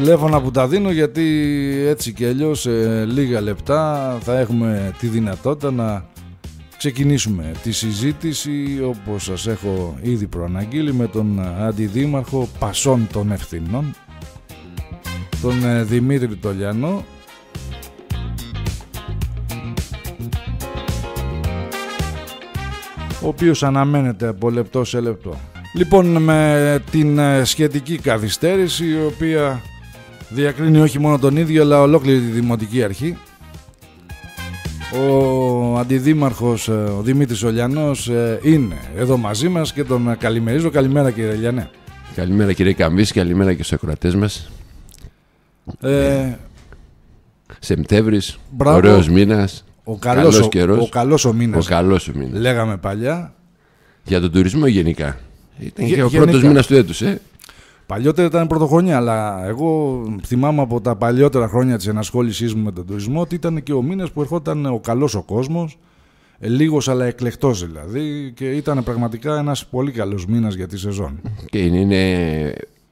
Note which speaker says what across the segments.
Speaker 1: τηλέφωνα που τα δίνω γιατί έτσι και αλλιώ σε λίγα λεπτά θα έχουμε τη δυνατότητα να ξεκινήσουμε τη συζήτηση όπως σας έχω ήδη προαναγγείλει με τον Αντιδήμαρχο Πασών των Ευθυνών τον ε, Δημήτρη Τολιανό ο οποίος αναμένεται από λεπτό σε λεπτό. Λοιπόν, με την ε, σχετική καθυστέρηση η οποία Διακρίνει όχι μόνο τον ίδιο αλλά ολόκληρη τη Δημοτική Αρχή. Ο Αντιδήμαρχος ε, ο Δημήτρης Ολιανός ε, είναι εδώ μαζί μας και τον ε, καλημερίζω. Καλημέρα κύριε Ελιανέ.
Speaker 2: Καλημέρα κύριε Καμβής, καλημέρα και στους ακροατές μας. Ε... Σεπτέμβρης, ωραίος μήνας, ο καλός, καλός ο, καιρός. Ο καλός ο μήνας. Ο καλός ο μήνας.
Speaker 1: Λέγαμε παλιά.
Speaker 2: Για τον τουρισμό γενικά.
Speaker 1: Ήταν και ο πρώτο πρώτος του έτους, Παλιότερα ήταν πρωτοχρονιά, αλλά εγώ θυμάμαι από τα παλιότερα χρόνια της ενασχόλησής μου με τον τουρισμό ότι ήταν και ο μήνας που ερχόταν ο καλός ο κόσμος, ε, λίγος αλλά εκλεκτός δηλαδή, και ήταν πραγματικά ένας πολύ καλός μήνας για τη σεζόν.
Speaker 2: Και είναι, είναι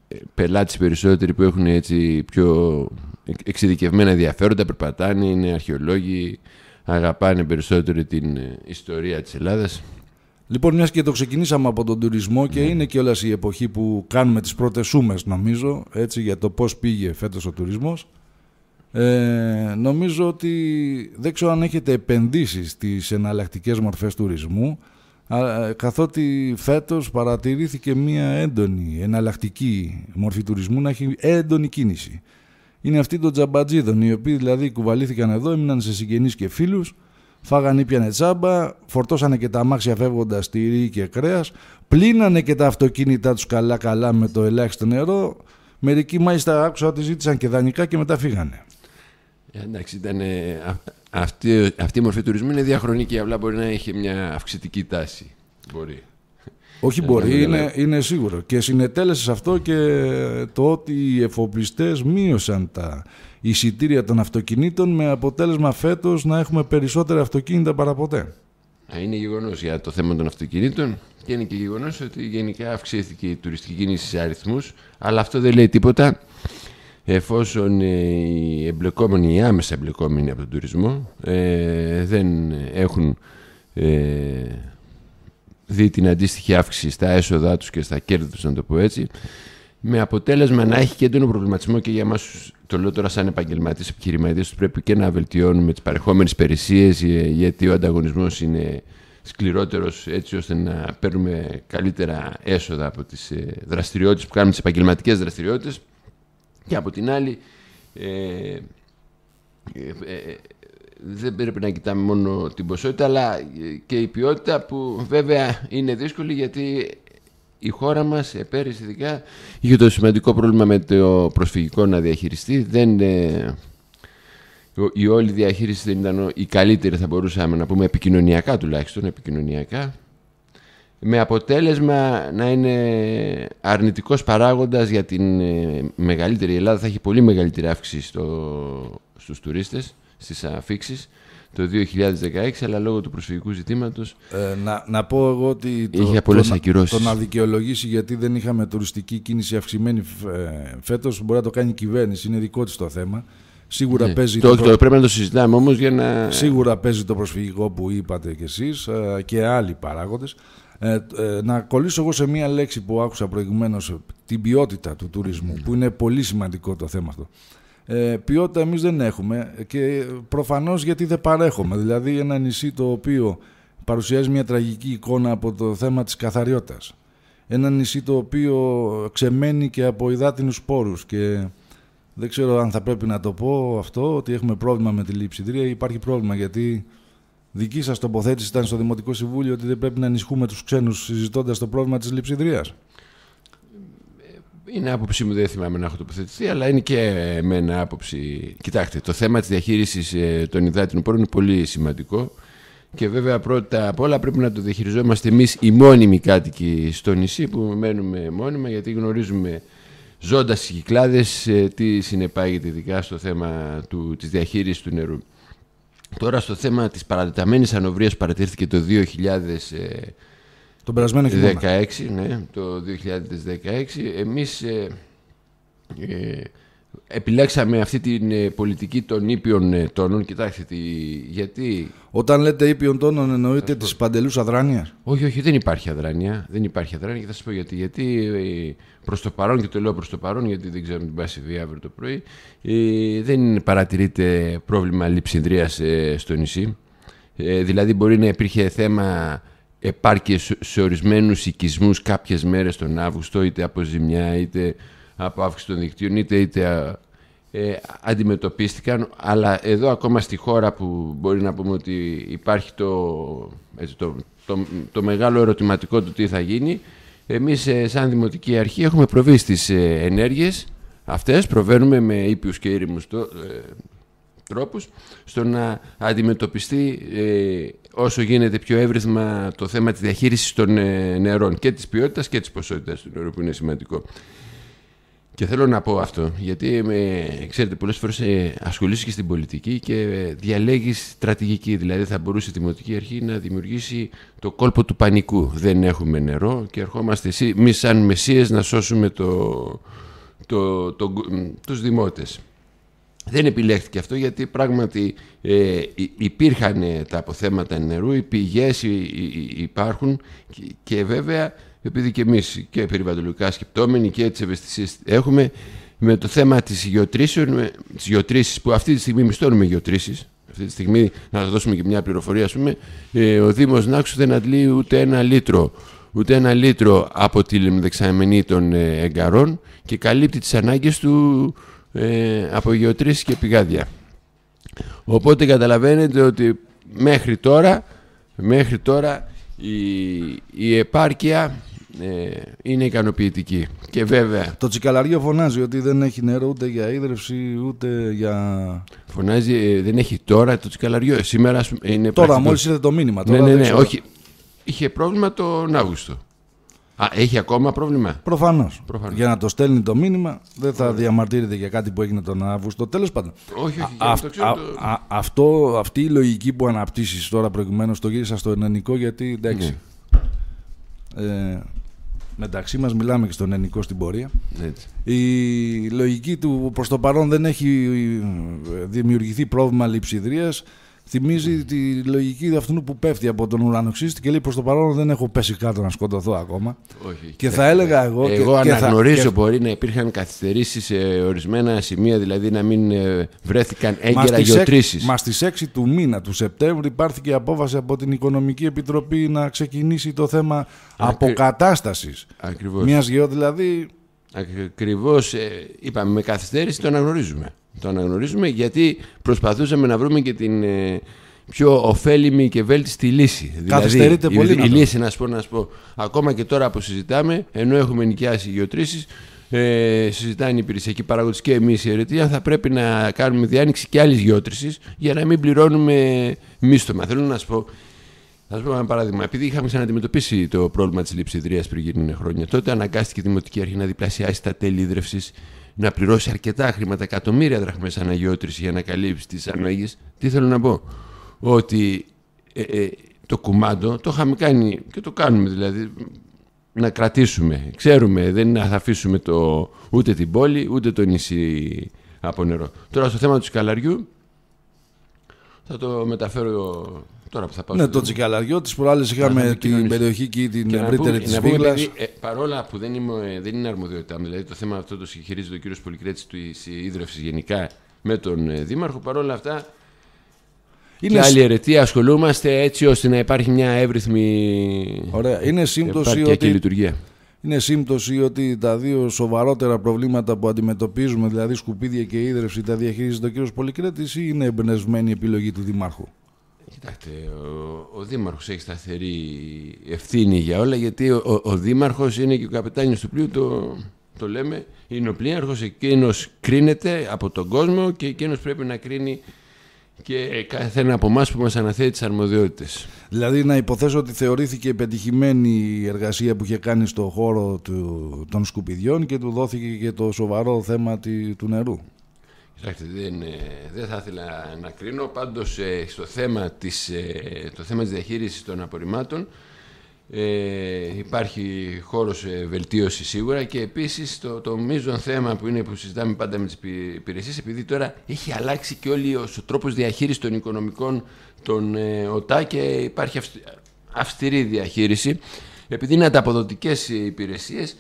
Speaker 2: ε, πελάτες περισσότεροι που έχουν έτσι πιο εξειδικευμένα ενδιαφέροντα, περπατάνε, είναι αρχαιολόγοι, αγαπάνε περισσότερο την ε, ιστορία της
Speaker 1: Ελλάδας. Λοιπόν, μιας και το ξεκινήσαμε από τον τουρισμό και ναι. είναι και όλα η εποχή που κάνουμε τις πρώτες σούμες, νομίζω, έτσι, για το πώς πήγε φέτος ο τουρισμός. Ε, νομίζω ότι δεν ξέρω αν έχετε επενδύσεις στις εναλλακτικές μορφές τουρισμού καθότι φέτος παρατηρήθηκε μια έντονη εναλλακτική μορφή τουρισμού να έχει έντονη κίνηση. Είναι αυτή των τζαμπατζίδων οι οποίοι δηλαδή κουβαλήθηκαν εδώ, έμειναν σε συγγενείς και φίλους φάγανε πιάνε τσάμπα, φορτώσανε και τα αμάξια φεύγοντας τυρί και κρέας, πλύνανε και τα αυτοκίνητά τους καλά-καλά με το ελάχιστο νερό. Μερικοί μάλιστα άκουσα ότι ζήτησαν και δανεικά και μετά φύγανε.
Speaker 2: Ε, εντάξει, ήταν, αυτή, αυτή η μορφή τουρισμού είναι διαχρονική, απλά μπορεί να έχει μια αυξητική τάση. Μπορεί.
Speaker 1: Όχι ε, μπορεί, δηλαδή- είναι, σίγουρο. Και συνετέλεσε σε αυτό και το ότι οι εφοπλιστές μείωσαν τα εισιτήρια των αυτοκινήτων με αποτέλεσμα φέτος να έχουμε περισσότερα αυτοκίνητα παραποτέ.
Speaker 2: Είναι γεγονός για το θέμα των αυτοκινήτων και είναι και γεγονός ότι γενικά αυξήθηκε η τουριστική κίνηση σε αριθμούς, αλλά αυτό δεν λέει τίποτα εφόσον ε, οι εμπλεκόμενοι, άμεσα εμπλεκόμενοι από τον τουρισμό ε, δεν έχουν ε, δει την αντίστοιχη αύξηση στα έσοδά τους και στα κέρδη τους, να το πω έτσι, με αποτέλεσμα να έχει και έντονο προβληματισμό και για εμάς, το λέω τώρα σαν επαγγελματίες επιχειρηματίες, πρέπει και να βελτιώνουμε τις παρεχόμενες υπηρεσίες, ε, γιατί ο ανταγωνισμός είναι σκληρότερος, έτσι ώστε να παίρνουμε καλύτερα έσοδα από τις ε, δραστηριότητες που κάνουμε, τις επαγγελματικές δραστηριότητες. Και από την άλλη, ε, ε, δεν πρέπει να κοιτάμε μόνο την ποσότητα αλλά και η ποιότητα που βέβαια είναι δύσκολη γιατί η χώρα μας ε, πέρυσι ειδικά είχε το σημαντικό πρόβλημα με το προσφυγικό να διαχειριστεί. Δεν, ε, η όλη διαχείριση δεν ήταν η καλύτερη θα μπορούσαμε να πούμε επικοινωνιακά τουλάχιστον, επικοινωνιακά. Με αποτέλεσμα να είναι αρνητικός παράγοντας για την ε, μεγαλύτερη Ελλάδα. Θα έχει πολύ μεγαλύτερη αύξηση στο, στους τουρίστες, στις αφήξεις το
Speaker 1: 2016,
Speaker 2: αλλά λόγω του προσφυγικού
Speaker 1: ζητήματος. Ε, να, να πω εγώ ότι. Το, είχε να δικαιολογήσει γιατί δεν είχαμε τουριστική κίνηση αυξημένη ε, φέτος, μπορεί να το κάνει η κυβέρνηση. Είναι δικό της το θέμα. Σίγουρα ναι. παίζει το, το, το, πρέπει να το συζητάμε όμως για να. Σίγουρα παίζει το προσφυγικό που είπατε κι εσείς ε, και άλλοι παράγοντες. να κολλήσω εγώ σε μία λέξη που άκουσα προηγουμένως, την ποιότητα του τουρισμού, που είναι πολύ σημαντικό το θέμα αυτό. Ε, ποιότητα εμείς δεν έχουμε και προφανώς γιατί δεν παρέχουμε. Δηλαδή ένα νησί το οποίο παρουσιάζει μια τραγική εικόνα από το θέμα της καθαριότητας. Ένα νησί το οποίο ξεμένει και από υδάτινους σπόρους και δεν ξέρω αν θα πρέπει να το πω αυτό ότι έχουμε πρόβλημα με τη λειψιδρία. Υπάρχει πρόβλημα γιατί δική σας τοποθέτηση ήταν στο Δημοτικό Συμβούλιο ότι δεν πρέπει να ενισχύουμε τους ξένους συζητώντας το πρόβλημα της λειψιδρίας
Speaker 2: είναι άποψή μου, δεν θυμάμαι να έχω τοποθετηθεί, αλλά είναι και με άποψη. Κοιτάξτε, το θέμα της διαχείρισης ε, των υδάτινων πόρων είναι πολύ σημαντικό. Και βέβαια πρώτα απ' όλα πρέπει να το διαχειριζόμαστε εμείς οι μόνιμοι κάτοικοι στο νησί που μένουμε μόνιμα γιατί γνωρίζουμε ζώντας οι κυκλάδες ε, τι συνεπάγεται ειδικά στο θέμα του, της διαχείρισης του νερού. Τώρα στο θέμα της παρατεταμένης ανοβρίας παρατηρήθηκε το 2000 το περασμένο 16, ναι, το 2016. Εμείς ε, ε, επιλέξαμε αυτή την ε, πολιτική των ήπιων ε, τόνων. Κοιτάξτε, τι, γιατί...
Speaker 1: Όταν λέτε ήπιων τόνων εννοείται τις παντελούς αδράνειας. Όχι, όχι, δεν υπάρχει αδράνεια. Δεν υπάρχει αδράνεια
Speaker 2: και θα σας πω γιατί. Γιατί προς το παρόν, και το λέω προς το παρόν, γιατί δεν ξέρουμε την πάση βία αύριο το πρωί, δεν παρατηρείται πρόβλημα λειψιδρίας στο νησί. Δηλαδή μπορεί να υπήρχε θέμα επάρκειες σε, ορισμένους οικισμούς κάποιες μέρες τον Αύγουστο, είτε από ζημιά, είτε από αύξηση των δικτύων, είτε, είτε ε, αντιμετωπίστηκαν, αλλά εδώ ακόμα στη χώρα που μπορεί να πούμε ότι υπάρχει το, το, το, μεγάλο ερωτηματικό του τι θα γίνει, εμείς ε, σαν Δημοτική Αρχή έχουμε προβεί στις ε, ενέργειες αυτές, προβαίνουμε με ήπιους και ήρημους τρόπους στο να αντιμετωπιστεί όσο γίνεται πιο εύρυθμα το θέμα της διαχείρισης των ε, νερών και της ποιότητας και της ποσότητας του νερού που είναι σημαντικό. Και θέλω να πω αυτό, γιατί ε, ξέρετε πολλές φορές ε, ασχολείσαι και στην πολιτική και διαλέγεις στρατηγική, δηλαδή θα μπορούσε η Δημοτική Αρχή να δημιουργήσει το κόλπο του πανικού. Δεν έχουμε νερό και ερχόμαστε εμείς σαν μεσίες να σώσουμε το, το, το, τους δημότες. Δεν επιλέχθηκε αυτό γιατί πράγματι ε, υπήρχαν ε, τα αποθέματα νερού, οι πηγές υπάρχουν και, βέβαια επειδή και εμείς και περιβαλλοντικά σκεπτόμενοι και τις ευαισθησίες έχουμε με το θέμα της γεωτρήσης που αυτή τη στιγμή μισθώνουμε γεωτρήσεις, αυτή τη στιγμή να σας δώσουμε και μια πληροφορία, ας πούμε, ε, ο Δήμος Νάξου δεν αντλεί ούτε ένα λίτρο ούτε ένα λίτρο από τη λιμδεξαμενή των ε, εγκαρών και καλύπτει τις ανάγκες του, ε, από γεωτρήσεις και πηγάδια. Οπότε καταλαβαίνετε ότι μέχρι τώρα, μέχρι τώρα η, η επάρκεια ε, είναι ικανοποιητική. Και βέβαια.
Speaker 1: Το τσικαλαριό φωνάζει ότι δεν έχει νερό ούτε για ίδρυυση ούτε για.
Speaker 2: Φωνάζει, ε, δεν έχει τώρα το τσικαλαριό. Σήμερα είναι Τώρα, μόλις είδε το
Speaker 1: μήνυμα. Τώρα ναι, ναι. ναι όχι. Είχε πρόβλημα τον Αύγουστο. Α, έχει ακόμα πρόβλημα. Προφανώς. Για να το στέλνει το μήνυμα, δεν θα διαμαρτύρεται για κάτι που έγινε τον Αύγουστο. Τέλος πάντων. Όχι, όχι. το αυτό, αυτή η λογική που αναπτύσσεις τώρα προηγουμένως το γύρισα στο ελληνικό γιατί εντάξει. Ναι. Ε, μεταξύ μας μιλάμε και στον ελληνικό στην πορεία. Η λογική του προς το παρόν δεν έχει ε, δημιουργηθεί πρόβλημα λειψιδρίας θυμίζει τη λογική αυτού που πέφτει από τον ουρανοξύστη και λέει προς το παρόν δεν έχω πέσει κάτω να σκοτωθώ ακόμα. Όχι, και θα έλεγα εγώ. Εγώ αναγνωρίζω και...
Speaker 2: μπορεί να υπήρχαν καθυστερήσεις σε ορισμένα σημεία, δηλαδή να μην ε, βρέθηκαν έγκαιρα γεωτρήσει. Μας
Speaker 1: στις 6 του μήνα του Σεπτέμβρη πάρθηκε απόφαση από την Οικονομική Επιτροπή να ξεκινήσει το θέμα Ακρι... αποκατάστασης
Speaker 2: μιας γεω. Δηλαδή. Ακριβώς, ε, είπαμε, με καθυστέρηση το αναγνωρίζουμε το αναγνωρίζουμε γιατί προσπαθούσαμε να βρούμε και την ε, πιο ωφέλιμη και βέλτιστη λύση. Δηλαδή, πολύ. Η, λύση, να σου πω, να πω, ακόμα και τώρα που συζητάμε, ενώ έχουμε νοικιάσει γεωτρήσεις, ε, συζητάνε οι υπηρεσιακοί παραγωγοί και εμείς η αιρετία θα πρέπει να κάνουμε διάνοιξη και άλλης γεώτρηση για να μην πληρώνουμε μίστομα. Θέλω να σου πω. Θα σου πω ένα παράδειγμα. Επειδή είχαμε ξαναντιμετωπίσει το πρόβλημα της λειψιδρίας πριν γίνουν χρόνια, τότε αναγκάστηκε η Δημοτική Αρχή να διπλασιάσει τα τέλη ίδρυυση να πληρώσει αρκετά χρήματα, εκατομμύρια δραχμές αναγιώτρησης για να καλύψει τις ανάγκες. Τι θέλω να πω, ότι ε, ε, το κουμάντο το είχαμε κάνει και το κάνουμε δηλαδή να κρατήσουμε. Ξέρουμε, δεν θα αφήσουμε το, ούτε την πόλη ούτε το νησί από νερό. Τώρα στο θέμα του σκαλαριού θα το μεταφέρω τώρα που θα πάω. Ναι, το τσικαλαριό τη προάλλε είχαμε την περιοχή και την ευρύτερη τη Βίγλα. Ε, παρόλα που δεν, ε, δεν είναι αρμοδιότητά μου, δηλαδή το θέμα αυτό το συγχειρίζεται ο κύριος Πολυκρέτης τη ίδρυυση γενικά με τον ε, Δήμαρχο. Παρόλα αυτά, είναι... Και άλλη αιρετία ασχολούμαστε έτσι ώστε να υπάρχει μια εύρυθμη Ωραία. Είναι σύμπτωση ότι λειτουργία
Speaker 1: είναι σύμπτωση ότι τα δύο σοβαρότερα προβλήματα που αντιμετωπίζουμε, δηλαδή σκουπίδια και ίδρυυση, τα διαχειρίζεται ο κύριος Πολυκρέτης ή είναι εμπνευσμένη η επιλογή του Δημάρχου.
Speaker 2: Κοιτάξτε, ο, ο Δήμαρχος έχει σταθερή ευθύνη για
Speaker 1: όλα γιατί ο, ο Δήμαρχος
Speaker 2: είναι και ο καπετάνιος του πλοίου, το, το λέμε, είναι ο πλοίαρχος, εκείνος κρίνεται από τον κόσμο και εκείνος πρέπει να κρίνει και κάθε ένα από εμάς
Speaker 1: που μας αναθέτει τις αρμοδιότητες. Δηλαδή, να υποθέσω ότι θεωρήθηκε πετυχημένη η εργασία που είχε κάνει στον χώρο των σκουπιδιών και του δόθηκε και το σοβαρό θέμα του νερού.
Speaker 2: Κοιτάξτε, δεν, ε, δεν θα ήθελα να κρίνω. Πάντως, ε, στο θέμα της, ε, το θέμα της διαχείρισης των απορριμμάτων, ε, υπάρχει χώρος ε, βελτίωση σίγουρα και επίσης το, το μείζον θέμα που είναι που συζητάμε πάντα με τις υπηρεσίες επειδή τώρα έχει αλλάξει και όλοι ο τρόπος διαχείρισης των οικονομικών των ε, ΟΤΑ και υπάρχει αυστη, αυστηρή διαχείριση επειδή είναι ανταποδοτικές οι υπηρεσίες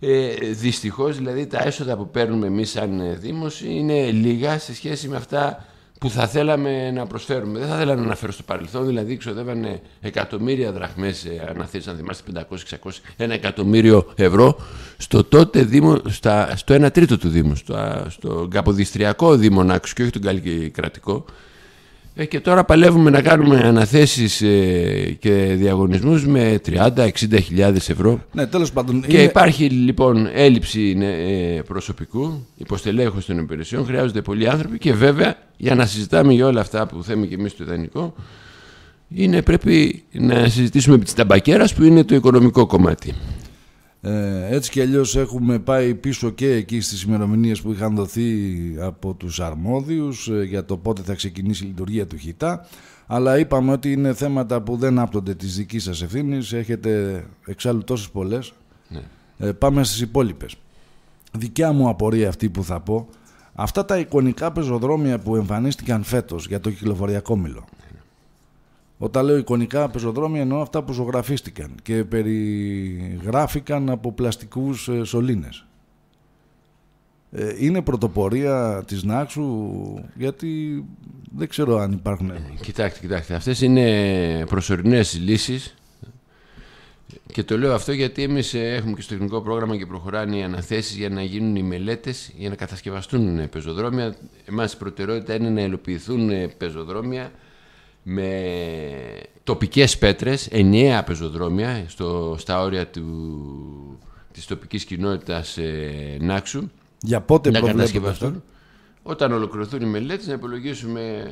Speaker 2: ε, δυστυχώς δηλαδή τα έσοδα που παίρνουμε εμείς σαν ε, δήμος είναι λίγα σε σχέση με αυτά που θα θέλαμε να προσφέρουμε. Δεν θα θέλαμε να αναφέρω στο παρελθόν, δηλαδή ξοδεύανε εκατομμύρια δραχμές, αναθέσει, αν θυμάστε, 500-600, ένα εκατομμύριο ευρώ, στο τότε Δήμο, στα, στο 1 τρίτο του Δήμου, στο, στο Καποδιστριακό Δήμο Νάξου και όχι τον Καλλικρατικό, ε, και τώρα παλεύουμε να κάνουμε αναθέσεις ε, και διαγωνισμούς με 30-60 ευρώ. Ναι, τέλος πάντων. Και υπάρχει λοιπόν έλλειψη ναι, ε, προσωπικού, υποστελέχωση των υπηρεσιών, χρειάζονται πολλοί άνθρωποι και βέβαια για να συζητάμε για όλα αυτά που θέμε και εμείς στο ιδανικό,
Speaker 1: είναι, πρέπει
Speaker 2: να συζητήσουμε με τις ταμπακέρας που είναι το οικονομικό κομμάτι.
Speaker 1: Ε, έτσι κι αλλιώς έχουμε πάει πίσω και εκεί στις ημερομηνίες που είχαν δοθεί από τους αρμόδιους ε, για το πότε θα ξεκινήσει η λειτουργία του ΧΙΤΑ αλλά είπαμε ότι είναι θέματα που δεν άπτονται της δικής σας ευθύνης, έχετε εξάλλου τόσες πολλές ναι. ε, πάμε στις υπόλοιπες. δικιά μου απορία αυτή που θα πω αυτά τα εικονικά πεζοδρόμια που εμφανίστηκαν φέτος για το κυκλοφοριακό μήλο όταν λέω εικονικά πεζοδρόμια εννοώ αυτά που ζωγραφίστηκαν και περιγράφηκαν από πλαστικούς ε, σωλήνες. Ε, είναι πρωτοπορία της Νάξου γιατί δεν ξέρω αν υπάρχουν... Ε,
Speaker 2: κοιτάξτε, κοιτάξτε. Αυτές είναι προσωρινές λύσεις
Speaker 1: και το λέω αυτό
Speaker 2: γιατί εμείς έχουμε και στο τεχνικό πρόγραμμα και προχωράνε οι αναθέσεις για να γίνουν οι μελέτες για να κατασκευαστούν πεζοδρόμια. Εμάς η προτεραιότητα είναι να ελοποιηθούν πεζοδρόμια με τοπικές πέτρες, ενιαία πεζοδρόμια στο, στα όρια του, της τοπικής κοινότητας ε, Νάξου. Για πότε να προβλέπετε Όταν ολοκληρωθούν οι μελέτες να υπολογίσουμε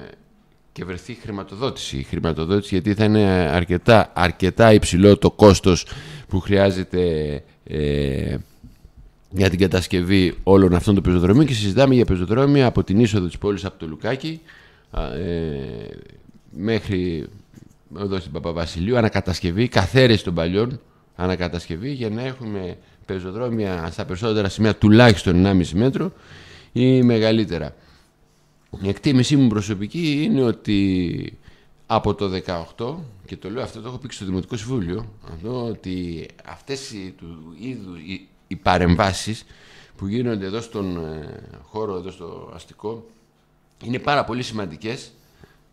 Speaker 2: και βρεθεί χρηματοδότηση. χρηματοδότηση γιατί θα είναι αρκετά, αρκετά υψηλό το κόστος που χρειάζεται ε, για την κατασκευή όλων αυτών των πεζοδρομίων και συζητάμε για πεζοδρόμια από την είσοδο της πόλης από το Λουκάκι ε, μέχρι εδώ στην Παπαβασιλείου, ανακατασκευή, καθαίρεση των παλιών ανακατασκευή για να έχουμε πεζοδρόμια στα περισσότερα σημεία τουλάχιστον 1,5 μέτρο ή μεγαλύτερα. Η εκτίμησή μου προσωπική είναι ότι από το 18 και το λέω αυτό το έχω πει και στο Δημοτικό Συμβούλιο αυτό, ότι αυτές οι, του είδου, οι, παρεμβάσεις που γίνονται εδώ στον ε, χώρο, εδώ στο αστικό είναι πάρα πολύ σημαντικές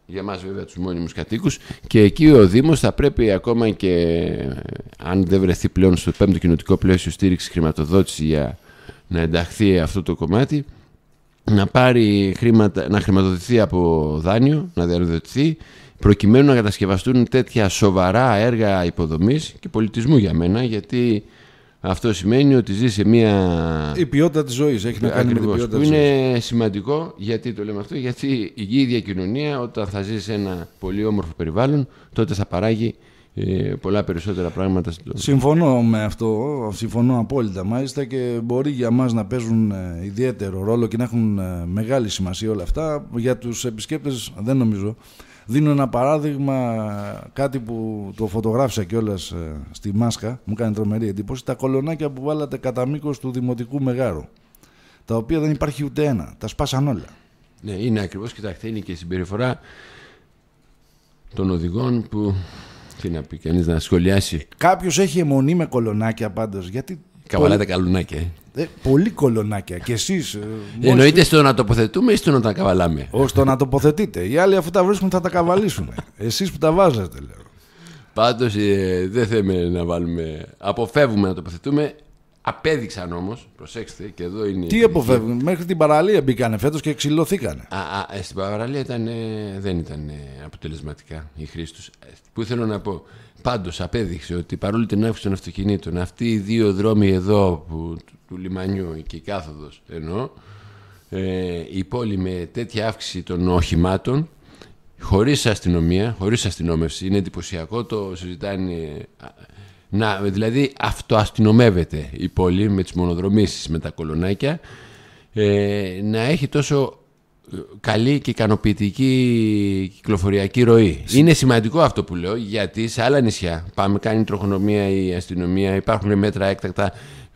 Speaker 2: για εμά βέβαια τους μόνιμους κατοίκους και εκεί ο Δήμος θα πρέπει ακόμα και ε, αν δεν βρεθεί πλέον στο πέμπτο κοινοτικό πλαίσιο στήριξη χρηματοδότηση για να ενταχθεί αυτό το κομμάτι να, πάρει χρήματα, να χρηματοδοτηθεί από δάνειο, να διαδοτηθεί προκειμένου να κατασκευαστούν τέτοια σοβαρά έργα υποδομής και πολιτισμού για μένα γιατί αυτό σημαίνει ότι ζει σε μια. Η
Speaker 1: ποιότητα της ζωής έχει να κάνει με την ποιότητα της Είναι
Speaker 2: σημαντικό γιατί το λέμε αυτό, γιατί η ίδια κοινωνία όταν θα ζει σε ένα πολύ όμορφο περιβάλλον, τότε θα παράγει ε, πολλά περισσότερα πράγματα
Speaker 1: Συμφωνώ με αυτό, συμφωνώ απόλυτα μάλιστα και μπορεί για μας να παίζουν ε, ιδιαίτερο ρόλο και να έχουν ε, μεγάλη σημασία όλα αυτά για τους επισκέπτες, δεν νομίζω Δίνω ένα παράδειγμα, κάτι που το φωτογράφησα κιόλας ε, στη Μάσκα, μου κάνει τρομερή εντύπωση, τα κολονάκια που βάλατε κατά μήκος του Δημοτικού Μεγάρου. Τα οποία δεν υπάρχει ούτε ένα. Τα σπάσαν όλα. Ναι, είναι ακριβώς. Κοιτάξτε, είναι και η συμπεριφορά
Speaker 2: των οδηγών που. Τι να πει κανείς, να σχολιάσει.
Speaker 1: Κάποιος έχει αιμονή με κολονάκια πάντως. Γιατί Καβαλάτε
Speaker 2: καλουνάκια. Ε.
Speaker 1: Ε, πολύ κολονάκια. Και εσείς. Ε, Εννοείται στο
Speaker 2: να τοποθετούμε
Speaker 1: ή στο να τα καβαλάμε. Ωστόσο να τοποθετείτε. Οι άλλοι αφού τα βρίσκουν θα τα καβαλήσουν. εσείς που τα βάζετε, λέω.
Speaker 2: Πάντως ε, δεν θέλουμε να βάλουμε. Αποφεύγουμε να τοποθετούμε. Απέδειξαν όμως, προσέξτε και εδώ είναι. Τι αποφεύγουν,
Speaker 1: μέχρι την παραλία μπήκανε φέτος και ξυλωθήκανε.
Speaker 2: Α, α, ε, στην παραλία δεν ήταν ε, αποτελεσματικά η χρήση τους. Ε, που θέλω να πω, πάντως απέδειξε ότι παρόλη την αύξηση των αυτοκινήτων, αυτοί οι δύο δρόμοι εδώ που του λιμανιού και η κάθοδος ενώ ε, η πόλη με τέτοια αύξηση των οχημάτων χωρίς αστυνομία, χωρίς αστυνόμευση είναι εντυπωσιακό το συζητάνε να, δηλαδή αυτοαστυνομεύεται η πόλη με τις μονοδρομήσεις, με τα κολονάκια ε, να έχει τόσο ε, καλή και ικανοποιητική κυκλοφοριακή ροή. Είναι σημαντικό αυτό που λέω γιατί σε άλλα νησιά πάμε κάνει τροχονομία η αστυνομία, υπάρχουν μέτρα έκτακτα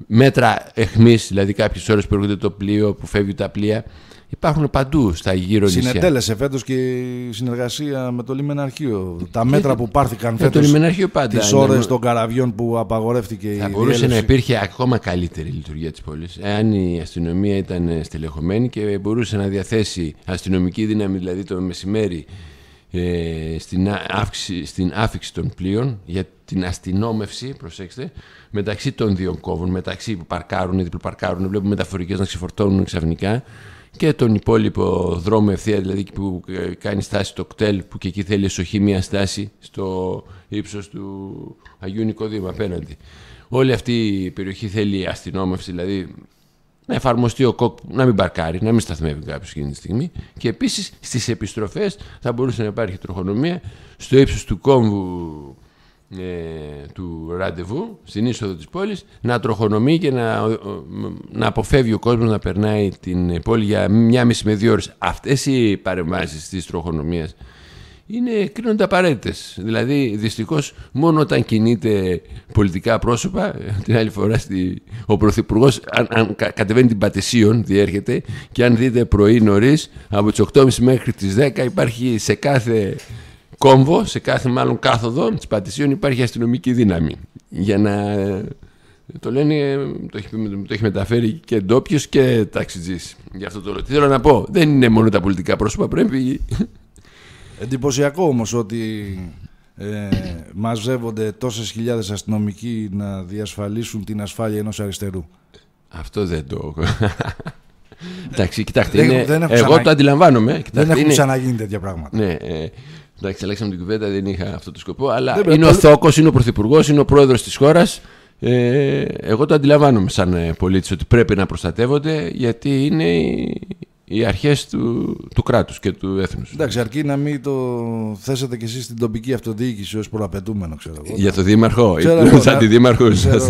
Speaker 2: μέτρα εχμής, δηλαδή κάποιες ώρες που έρχονται το πλοίο, που φεύγει τα πλοία. Υπάρχουν παντού στα γύρω νησιά. Συνετέλεσε
Speaker 1: φέτος και η συνεργασία με το λιμεναρχείο. Τα μέτρα ε, που πάρθηκαν φέτο. Το λιμεναρχείο πάντα. Τις ώρε των καραβιών που απαγορεύτηκε η Θα μπορούσε διέλευση. να
Speaker 2: υπήρχε ακόμα καλύτερη λειτουργία της πόλης. Εάν η αστυνομία ήταν στελεχωμένη και μπορούσε να διαθέσει αστυνομική δύναμη, δηλαδή το μεσημέρι, ε, στην, αύξηση στην άφηξη των πλοίων για την αστυνόμευση, προσέξτε, μεταξύ των δύο κόβων, μεταξύ που παρκάρουν, διπλοπαρκάρουν, βλέπουμε μεταφορικές να ξεφορτώνουν ξαφνικά και τον υπόλοιπο δρόμο ευθεία, δηλαδή που ε, κάνει στάση το κτέλ, που και εκεί θέλει εσοχή μια στάση στο ύψος του Αγίου Νικοδήμα απέναντι. Όλη αυτή η περιοχή θέλει αστυνόμευση, δηλαδή να εφαρμοστεί ο κόκ να μην μπαρκάρει, να μην σταθμεύει κάποιος εκείνη τη στιγμή. Και επίσης στις επιστροφές θα μπορούσε να υπάρχει τροχονομία στο ύψος του κόμβου ε, του ραντεβού, στην είσοδο της πόλης, να τροχονομεί και να, να αποφεύγει ο κόσμος να περνάει την πόλη για μία μισή με δύο ώρες. Αυτές οι παρεμβάσεις της τροχονομίας είναι, κρίνονται απαραίτητες. Δηλαδή, δυστυχώς, μόνο όταν κινείται πολιτικά πρόσωπα, την άλλη φορά στη, ο Πρωθυπουργός, αν, αν, κατεβαίνει την Πατησίων, διέρχεται, και αν δείτε πρωί νωρίς, από τις 8.30 μέχρι τις 10 υπάρχει σε κάθε κόμβο, σε κάθε μάλλον κάθοδο της Πατησίων, υπάρχει αστυνομική δύναμη. Για να. Ε, το λένε, το έχει, το έχει μεταφέρει και ντόπιος και ταξιτζής. Γι' αυτό το λέω. Τι θέλω να πω, δεν είναι μόνο τα πολιτικά πρόσωπα,
Speaker 1: πρέπει Εντυπωσιακό όμως ότι ε, μαζεύονται τόσες χιλιάδες αστυνομικοί να διασφαλίσουν την ασφάλεια ενός αριστερού.
Speaker 2: Αυτό δεν το... Εντάξει, κοιτάξτε, εγώ το αντιλαμβάνομαι. Κοιτάξτε, δεν έχουν είναι... ξαναγίνει τέτοια πράγματα. Ναι, ε, εντάξει, αλλάξαμε την κουβέντα, δεν είχα αυτό το σκοπό, αλλά είναι ο Θόκος, είναι ο Πρωθυπουργός, είναι ο Πρόεδρος της χώρας. Ε, εγώ το αντιλαμβάνομαι σαν ε, πολίτης ότι πρέπει να προστατεύονται γιατί είναι οι αρχές του, του κράτους και του έθνους.
Speaker 1: Εντάξει, αρκεί να μην το θέσετε κι εσείς στην τοπική αυτοδιοίκηση ως προαπαιτούμενο, ξέρω εγώ. Για το δήμαρχο ή τους σας.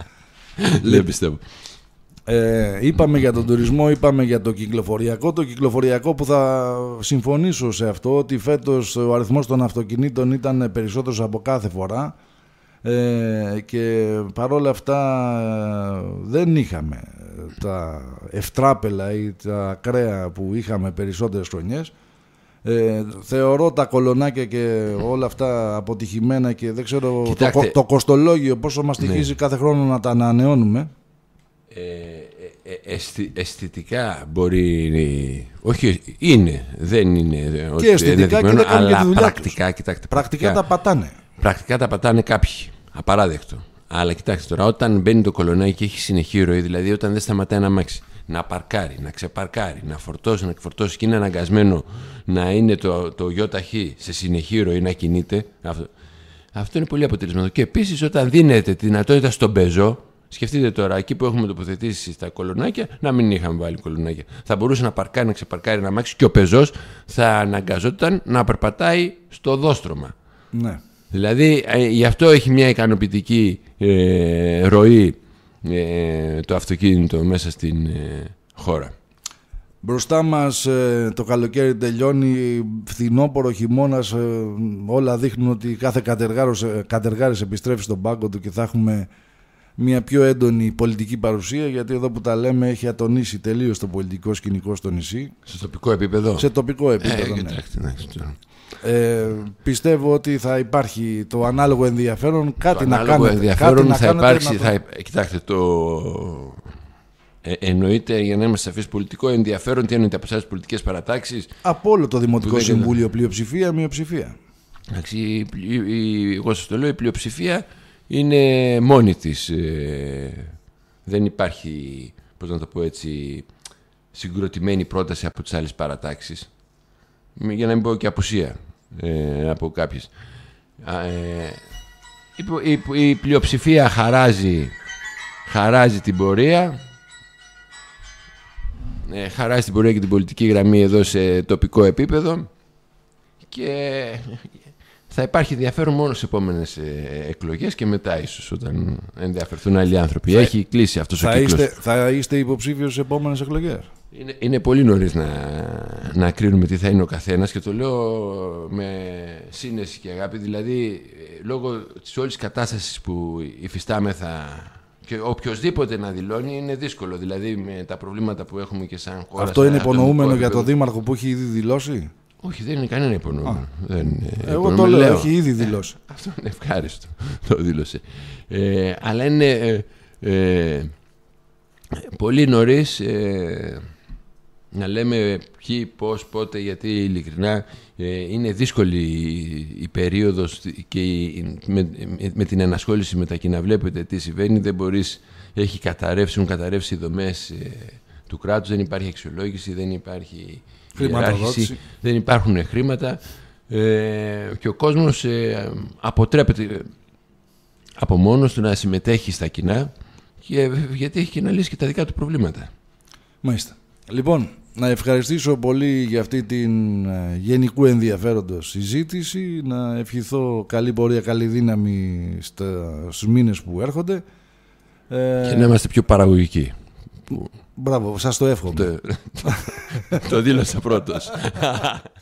Speaker 1: Δεν πιστεύω. Ε, είπαμε για τον τουρισμό, είπαμε για το κυκλοφοριακό. Το κυκλοφοριακό που θα συμφωνήσω σε αυτό ότι φέτος ο αριθμός των αυτοκινήτων ήταν περισσότερος από κάθε φορά. Ε, και παρόλα αυτά ε, δεν είχαμε τα ευτράπελα ή τα κρέα που είχαμε περισσότερες χρονιές. Ε, θεωρώ τα κολονάκια και όλα αυτά αποτυχημένα και δεν ξέρω το, το κοστολόγιο πόσο μας ναι. στοιχίζει κάθε χρόνο να τα ανανεώνουμε.
Speaker 2: Ε, ε, ε αισθητικά μπορεί. Όχι, είναι. Δεν είναι. Και αισθητικά και δεν αλλά Πρακτικά, κοιτάξτε. Πρακτικά, πρακτικά τα πατάνε. Πρακτικά τα πατάνε κάποιοι. Απαράδεκτο. Αλλά κοιτάξτε τώρα, όταν μπαίνει το κολονάκι και έχει συνεχή ροή, δηλαδή όταν δεν σταματάει ένα μάξι να παρκάρει, να ξεπαρκάρει, να φορτώσει, να εκφορτώσει και είναι αναγκασμένο να είναι το, το σε συνεχή ροή να κινείται. Αυτό, αυτό είναι πολύ αποτελεσματικό. Και επίσης όταν δίνεται τη δυνατότητα στον πεζό, σκεφτείτε τώρα εκεί που έχουμε τοποθετήσει τα κολονάκια, να μην είχαμε βάλει κολονάκια. Θα μπορούσε να παρκάρει, να ξεπαρκάρει ένα μάξι και ο πεζός θα αναγκαζόταν να περπατάει στο δόστρωμα. Ναι. Δηλαδή ε, γι' αυτό έχει μια ικανοποιητική ε, ροή ε, το αυτοκίνητο μέσα στην ε, χώρα.
Speaker 1: Μπροστά μας το καλοκαίρι τελειώνει, φθινόπορο, χειμώνα, όλα δείχνουν ότι κάθε κατεργάρος, κατεργάρης επιστρέφει στον πάγκο του και θα έχουμε μια πιο έντονη πολιτική παρουσία γιατί εδώ που τα λέμε έχει ατονίσει τελείως το πολιτικό σκηνικό στο νησί. Σε τοπικό επίπεδο. Σε τοπικό επίπεδο, ε, ναι. Κοιτάξτε, ε, πιστεύω ότι θα υπάρχει το ανάλογο ενδιαφέρον. Κάτι το να ανάλογο κάνετε. ενδιαφέρον θα υπάρξει.
Speaker 2: Κοιτάξτε, το. Ε, εννοείται για να είμαστε σαφείς πολιτικό ενδιαφέρον, τι εννοείται από εσάς πολιτικές παρατάξεις.
Speaker 1: Από όλο το Δημοτικό Συμβούλιο, πλειοψηφία, μειοψηφία.
Speaker 2: Εντάξει, εγώ σας το λέω, η πλειοψηφία είναι μόνη της. Ε, δεν υπάρχει, πώς να το πω έτσι, συγκροτημένη πρόταση από τις άλλες παρατάξεις για να μην πω και απουσία ε, από κάποιες. Ε, η, η, πλειοψηφία χαράζει, χαράζει την πορεία ε, την πορεία και την πολιτική γραμμή εδώ σε τοπικό επίπεδο και θα υπάρχει ενδιαφέρον μόνο σε επόμενες ε, εκλογές και μετά, ίσως όταν ενδιαφερθούν άλλοι άνθρωποι. Θα... Έχει κλείσει αυτός ο Είστε,
Speaker 1: Θα είστε υποψήφιος σε επόμενες εκλογές
Speaker 2: Είναι, είναι πολύ νωρίς να, να κρίνουμε τι θα είναι ο καθένας και
Speaker 1: το λέω με σύνεση
Speaker 2: και αγάπη. Δηλαδή, ε, λόγω της όλης κατάστασης που υφιστάμεθα και οποιοδήποτε να δηλώνει είναι δύσκολο. Δηλαδή, με τα προβλήματα που έχουμε και σαν χώρα. Αυτό είναι υπονοούμενο για τον
Speaker 1: Δήμαρχο που έχει ήδη δηλώσει. Όχι, δεν είναι κανένα υπονοούμενο. Δεν Εγώ το λέω, έχει ήδη δηλώσει. Ε, αυτό είναι
Speaker 2: ευχάριστο. το δήλωσε. Ε, αλλά είναι ε, πολύ νωρίς να λέμε ποιοι, πώς, πότε, γιατί ειλικρινά ε, είναι δύσκολη η περίοδος και με, την ενασχόληση με τα κοινά βλέπετε τι συμβαίνει, δεν μπορείς, έχει καταρρεύσει, έχουν καταρρεύσει οι δομές ε, του κράτους, δεν υπάρχει αξιολόγηση, δεν υπάρχει χρηματοδότηση δεν υπάρχουν χρήματα ε, και ο κόσμος αποτρέπεται από μόνος του να συμμετέχει στα κοινά γιατί έχει και να λύσει και τα δικά του προβλήματα. Μάλιστα.
Speaker 1: Λοιπόν, να ευχαριστήσω πολύ για αυτή την ε, γενικού ενδιαφέροντος συζήτηση να ευχηθώ καλή πορεία, καλή δύναμη στα, στους μήνες που έρχονται ε, και να είμαστε
Speaker 2: πιο παραγωγικοί
Speaker 1: Μπράβο, σας το εύχομαι το δήλωσα πρώτος